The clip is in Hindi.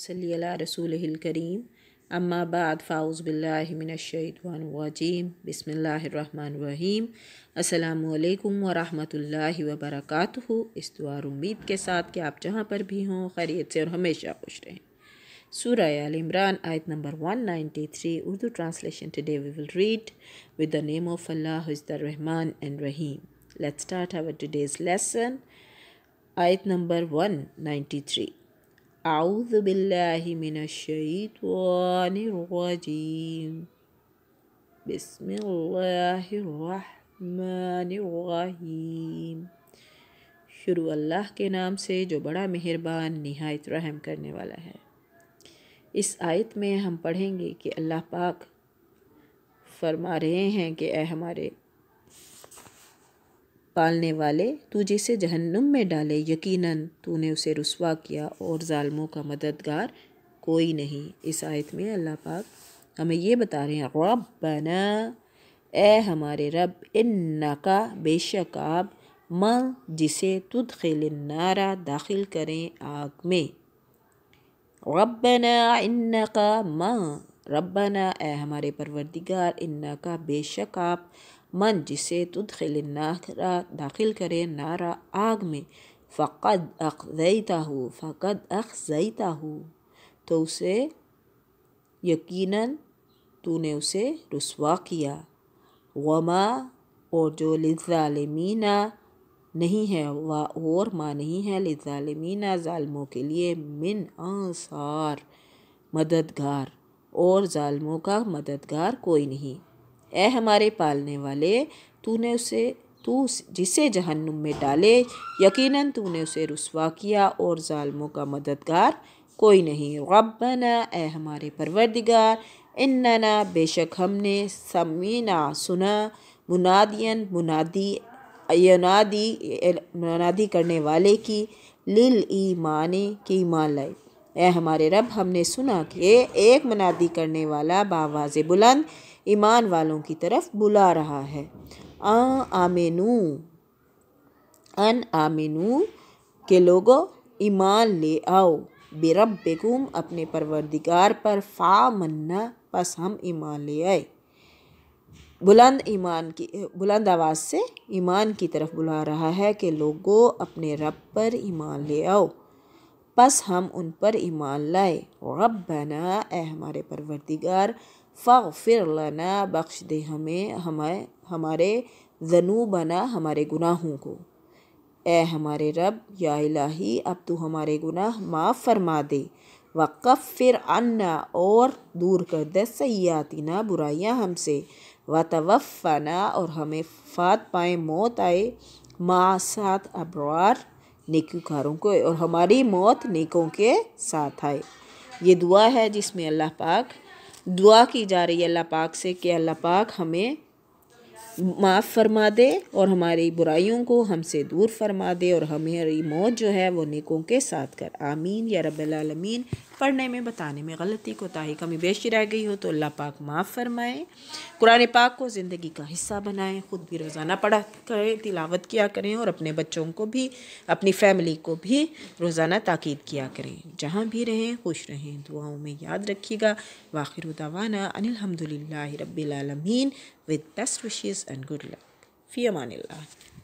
सल्ला रसूल करीम अम्मा बाद फ़ाउज़ बिल्लाशवानवाजीम बसमीम अल्लाम वरहमल वबरक इस दुआर उम्मीद के साथ कि आप जहाँ पर भी हों खैरियत से और हमेशा खुश रहें सूर्य आल इमरान आयत number 193 Urdu translation today we will read with the name of Allah is the Rahman and Rahim let's start our today's lesson आयत नंबर 193 أعوذ بالله من الشيطان الرجيم بسم الله الرحمन الرحيم शुरू अल्लाह के नाम से जो बड़ा मेहरबान नहायत रहम करने वाला है इस आयत में हम पढ़ेंगे कि अल्लाह पाक फरमा रहे हैं कि ए हमारे पालने वाले तू जिसे जहन्नुम में डाले यकीनन तूने उसे रसवा किया और ालमों का मददगार कोई नहीं इस आयत में अल्लाह पाक हमें ये बता रहे हैं रब बना ए हमारे रब इन नका बेशक आप माँ जिसे तुद खेल नारा दाखिल करें आग में रबना इन्नका माँ रबना ए हमारे परवरदिगार इन्ना का बेशक आप मन जिसे तुदखिल नारा दाखिल करे नारा आग में फ़कद अखजैता हो फ़कद अखजैता हो तो उसे यकीनन तूने उसे रसवा किया वमा और जो लिजालमीना नहीं है वाह और माँ नहीं है लिजालमीना ालमों के लिए मिन आसार मददगार और ालमों का मददगार कोई नहीं ए हमारे पालने वाले तूने उसे तू जिसे जहन्नुम में डाले यकीनन तूने उसे रसवा किया और ालमों का मददगार कोई नहीं रबना ए हमारे परवरदिगार इन्ना बेशक हमने समीना सुना मुनादियन मुनादी यनादी मुनादी करने वाले की लिल माने की ईमान लाई ए हमारे रब हमने सुना कि एक मनादी करने वाला बावाज बुलंद ईमान वालों की तरफ बुला रहा है आ आमेनू अन आमेनू के लोगों ईमान ले आओ बेरब बेगुम अपने परवरदिगार पर फा मन्ना बस हम ईमान ले आए बुलंद ईमान की बुलंद आवाज़ से ईमान की तरफ बुला रहा है कि लोगों अपने रब पर ईमान ले आओ बस हम उन पर ईमान लाए रबना ए हमारे परवरदिगार फ़िर लाना बख्श दे हमें हमें हमारे जनू बना हमारे गुनाहों को ए हमारे रब या इलाही अब तू हमारे गुनाह माफ़ फरमा दे वक़ फिर अन्ना और दूर कर दे ना बुराइयाँ हमसे व तवफ़ना और हमें फात पाए मौत आए माँ साथ अबरार नेकूकारों को और हमारी मौत नेकों के साथ आए ये दुआ है जिसमें अल्लाह पाक दुआ की जा रही है अल्लाह पाक से कि अल्लाह पाक हमें माफ़ फरमा दे और हमारी बुराइयों को हमसे दूर फरमा दे और हमारी मौत जो है वो नेकों के साथ कर आमीन या रबालमीन पढ़ने में बताने में गलती कोताही कमी बेशी रह गई हो तो अल्लाह पाक माफ़ फरमाएँ कुरान पाक को ज़िंदगी का हिस्सा बनाएँ ख़ुद भी रोज़ाना पढ़ा करें तिलावत किया करें और अपने बच्चों को भी अपनी फैमिली को भी रोज़ाना ताक़द किया करें जहाँ भी रहें खुश रहें दुआओं में याद रखिएगा वाखिर दवाना अनिलहमदिल्ला रबीआलमीन with best wishes and good luck फ़ी अमान